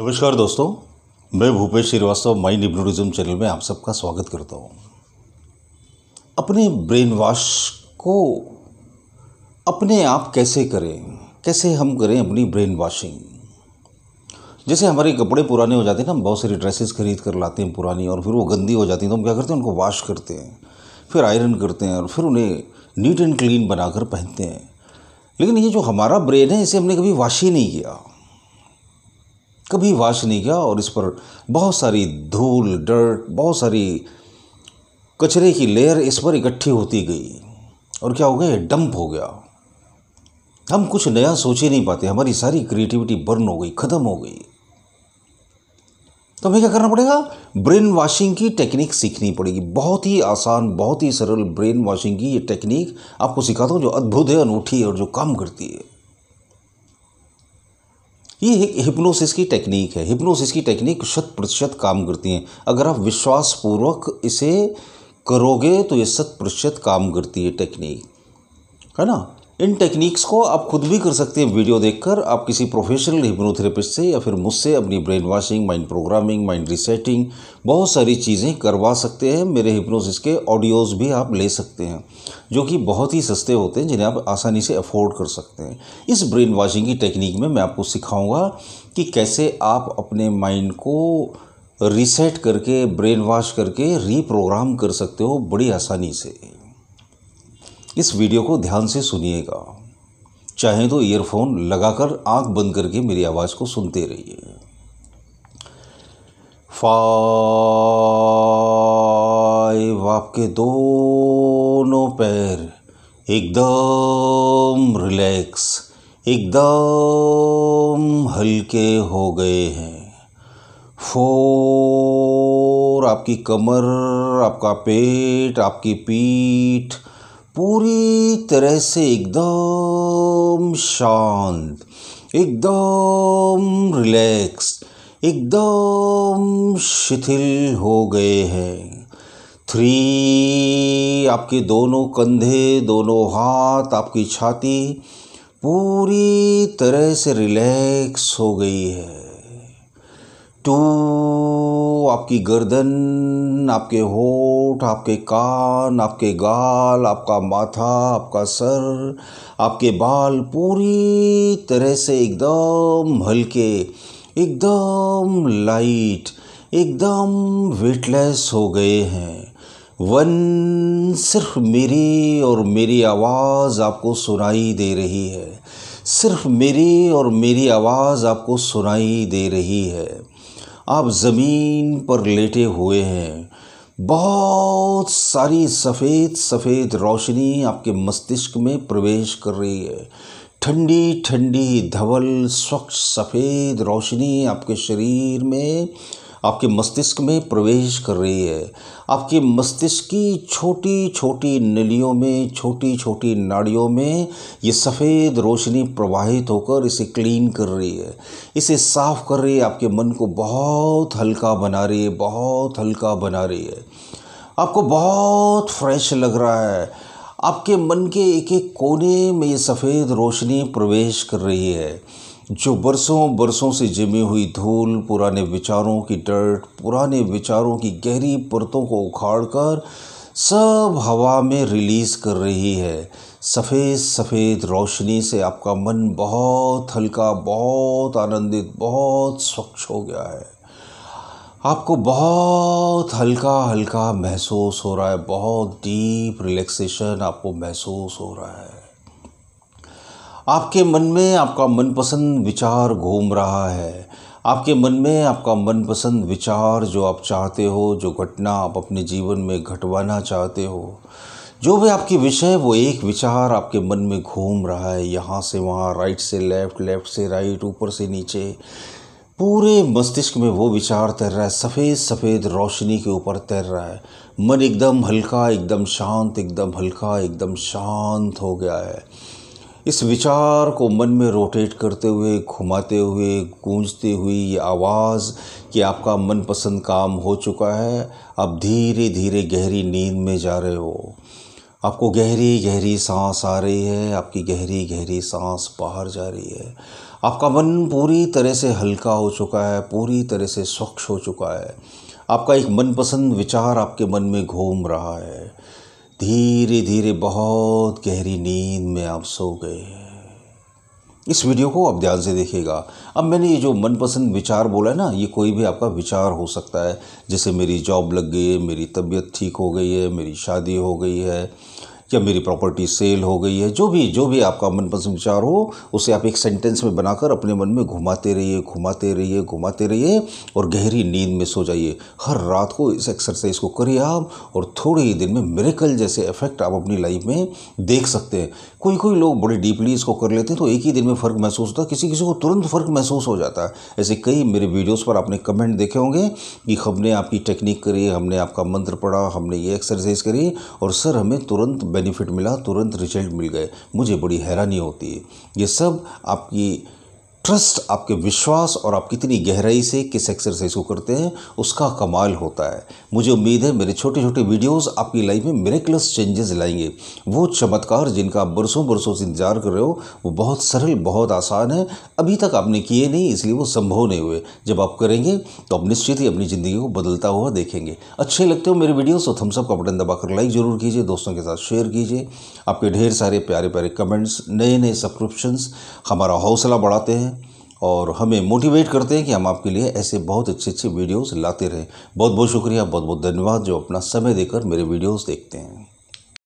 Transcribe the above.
नमस्कार दोस्तों मैं Bhupesh Shrivastava mind hypnotism channel में आप सबका स्वागत करता हूँ अपने ब्रेन वॉश को अपने आप कैसे करें कैसे हम करें अपनी ब्रेन वॉशिंग जैसे हमारे कपड़े पुराने हो जाते हैं ना हम बहुत सारी ड्रेसेस खरीद कर लाते हैं पुरानी और फिर वो गंदी हो जाती हैं तो हम क्या करते हैं उनको वॉश करते हैं फिर आयरन करते हैं और फिर उन्हें नीट एंड क्लीन बनाकर पहनते हैं लेकिन ये जो हमारा ब्रेन है इसे हमने कभी वॉश ही नहीं किया कभी वॉश नहीं किया और इस पर बहुत सारी धूल डर्ट बहुत सारी कचरे की लेयर इस पर इकट्ठी होती गई और क्या हो गया डंप हो गया हम कुछ नया सोच ही नहीं पाते हमारी सारी क्रिएटिविटी बर्न हो गई ख़त्म हो गई तो हमें क्या करना पड़ेगा ब्रेन वॉशिंग की टेक्निक सीखनी पड़ेगी बहुत ही आसान बहुत ही सरल ब्रेन वॉशिंग की ये टेक्निक आपको सिखाता हूँ जो अद्भुत है अनूठी है और जो काम करती है ये हिप्नोसिस की टेक्निक है हिप्नोसिस की टेक्निक शत प्रतिशत काम करती हैं अगर आप विश्वासपूर्वक इसे करोगे तो ये शत प्रतिशत काम करती है टेक्निक है ना इन टेक्निक्स को आप खुद भी कर सकते हैं वीडियो देखकर आप किसी प्रोफेशनल हिप्नोथेरेपिस्ट से या फिर मुझसे अपनी brain washing mind programming mind resetting बहुत सारी चीज़ें करवा सकते हैं मेरे हिप्नोसिस के ऑडियोज़ भी आप ले सकते हैं जो कि बहुत ही सस्ते होते हैं जिन्हें आप आसानी से अफोर्ड कर सकते हैं इस ब्रेन वॉशिंग की टेक्निक में मैं आपको सिखाऊँगा कि कैसे आप अपने माइंड को रीसेट करके ब्रेन वॉश करके रीप्रोग्राम कर सकते हो बड़ी आसानी से इस वीडियो को ध्यान से सुनिएगा चाहे तो ईयरफोन लगाकर आंख बंद करके मेरी आवाज़ को सुनते रहिए फाइव आपके दोनों पैर एकदम रिलैक्स एकदम हल्के हो गए हैं फोर आपकी कमर आपका पेट आपकी पीठ पूरी तरह से एकदम शांत एकदम रिलैक्स एकदम शिथिल हो गए हैं थ्री आपके दोनों कंधे दोनों हाथ आपकी छाती पूरी तरह से रिलैक्स हो गई है टू तो आपकी गर्दन आपके होठ आपके कान आपके गाल आपका माथा आपका सर आपके बाल पूरी तरह से एकदम हल्के एकदम लाइट एकदम वेटलेस हो गए हैं वन सिर्फ मेरी और मेरी आवाज़ आपको सुनाई दे रही है सिर्फ मेरी और मेरी आवाज़ आपको सुनाई दे रही है आप ज़मीन पर लेटे हुए हैं बहुत सारी सफ़ेद सफ़ेद रोशनी आपके मस्तिष्क में प्रवेश कर रही है ठंडी ठंडी धवल स्वच्छ सफ़ेद रोशनी आपके शरीर में आपके मस्तिष्क में प्रवेश कर रही है आपके मस्तिष्क की छोटी छोटी नलियों में छोटी छोटी नाड़ियों में ये सफ़ेद रोशनी प्रवाहित होकर इसे क्लीन कर रही है इसे साफ कर रही है आपके मन को बहुत हल्का बना रही है बहुत हल्का बना रही है आपको बहुत फ्रेश लग रहा है आपके मन के एक एक कोने में ये सफ़ेद रोशनी प्रवेश कर रही है जो बरसों बरसों से जमी हुई धूल पुराने विचारों की डर्ट पुराने विचारों की गहरी परतों को उखाड़कर सब हवा में रिलीज़ कर रही है सफ़ेद सफ़ेद रोशनी से आपका मन बहुत हल्का बहुत आनंदित बहुत स्वच्छ हो गया है आपको बहुत हल्का हल्का महसूस हो रहा है बहुत डीप रिलैक्सेशन आपको महसूस हो रहा है आपके मन में आपका मनपसंद विचार घूम रहा है आपके मन में आपका मनपसंद विचार जो आप चाहते हो जो घटना आप अपने जीवन में घटवाना चाहते हो जो भी आपके विषय वो एक विचार आपके मन में घूम रहा है यहाँ से वहाँ राइट से लेफ़्ट लेफ़्ट से राइट ऊपर से नीचे पूरे मस्तिष्क में वो विचार तैर रहा है सफ़ेद सफ़ेद रोशनी के ऊपर तैर रहा है मन एकदम हल्का एकदम शांत एकदम हल्का एकदम शांत हो गया है इस विचार को मन में रोटेट करते हुए घुमाते हुए गूंजते हुए ये आवाज़ कि आपका मनपसंद काम हो चुका है आप धीरे धीरे गहरी नींद में जा रहे हो आपको गहरी गहरी सांस आ रही है आपकी गहरी गहरी सांस बाहर जा रही है आपका मन पूरी तरह से हल्का हो चुका है पूरी तरह से स्वच्छ हो चुका है आपका एक मनपसंद विचार आपके मन में घूम रहा है धीरे धीरे बहुत गहरी नींद में आप सो गए इस वीडियो को आप ध्यान से देखिएगा अब मैंने ये जो मनपसंद विचार बोला है ना ये कोई भी आपका विचार हो सकता है जैसे मेरी जॉब लग गई है मेरी तबीयत ठीक हो गई है मेरी शादी हो गई है या मेरी प्रॉपर्टी सेल हो गई है जो भी जो भी आपका मनपसंद विचार हो उसे आप एक सेंटेंस में बनाकर अपने मन में घुमाते रहिए घुमाते रहिए घुमाते रहिए और गहरी नींद में सो जाइए हर रात को इस एक्सरसाइज को करिए आप और थोड़े ही दिन में मेरेकल जैसे इफेक्ट आप अपनी लाइफ में देख सकते हैं कोई कोई लोग बड़े डीपली इसको कर लेते हैं तो एक ही दिन में फ़र्क महसूस होता है किसी किसी को तुरंत फ़र्क महसूस हो जाता है ऐसे कई मेरे वीडियोस पर आपने कमेंट देखे होंगे कि हमने आपकी टेक्निक करी हमने आपका मंत्र पढ़ा हमने ये एक्सरसाइज करी और सर हमें तुरंत बेनिफिट मिला तुरंत रिजल्ट मिल गए मुझे बड़ी हैरानी होती है ये सब आपकी ट्रस्ट आपके विश्वास और आप कितनी गहराई से किस एक्सरसाइज को करते हैं उसका कमाल होता है मुझे उम्मीद है मेरे छोटे छोटे वीडियोस आपकी लाइफ में मेरेक्लस चेंजेस लाएंगे वो चमत्कार जिनका आप बरसों बरसों से इंतजार कर रहे हो वो बहुत सरल बहुत आसान है अभी तक आपने किए नहीं इसलिए वो संभव नहीं हुए जब आप करेंगे तो आप निश्चित ही अपनी ज़िंदगी को बदलता हुआ देखेंगे अच्छे लगते हो मेरे वीडियोज़ तो थम्सअप का बटन दबाकर लाइक ज़रूर कीजिए दोस्तों के साथ शेयर कीजिए आपके ढेर सारे प्यारे प्यारे कमेंट्स नए नए सब्सक्रिप्शंस हमारा हौसला बढ़ाते हैं और हमें मोटिवेट करते हैं कि हम आपके लिए ऐसे बहुत अच्छे अच्छे वीडियोस लाते रहें बहुत बहुत शुक्रिया बहुत बहुत धन्यवाद जो अपना समय देकर मेरे वीडियोस देखते हैं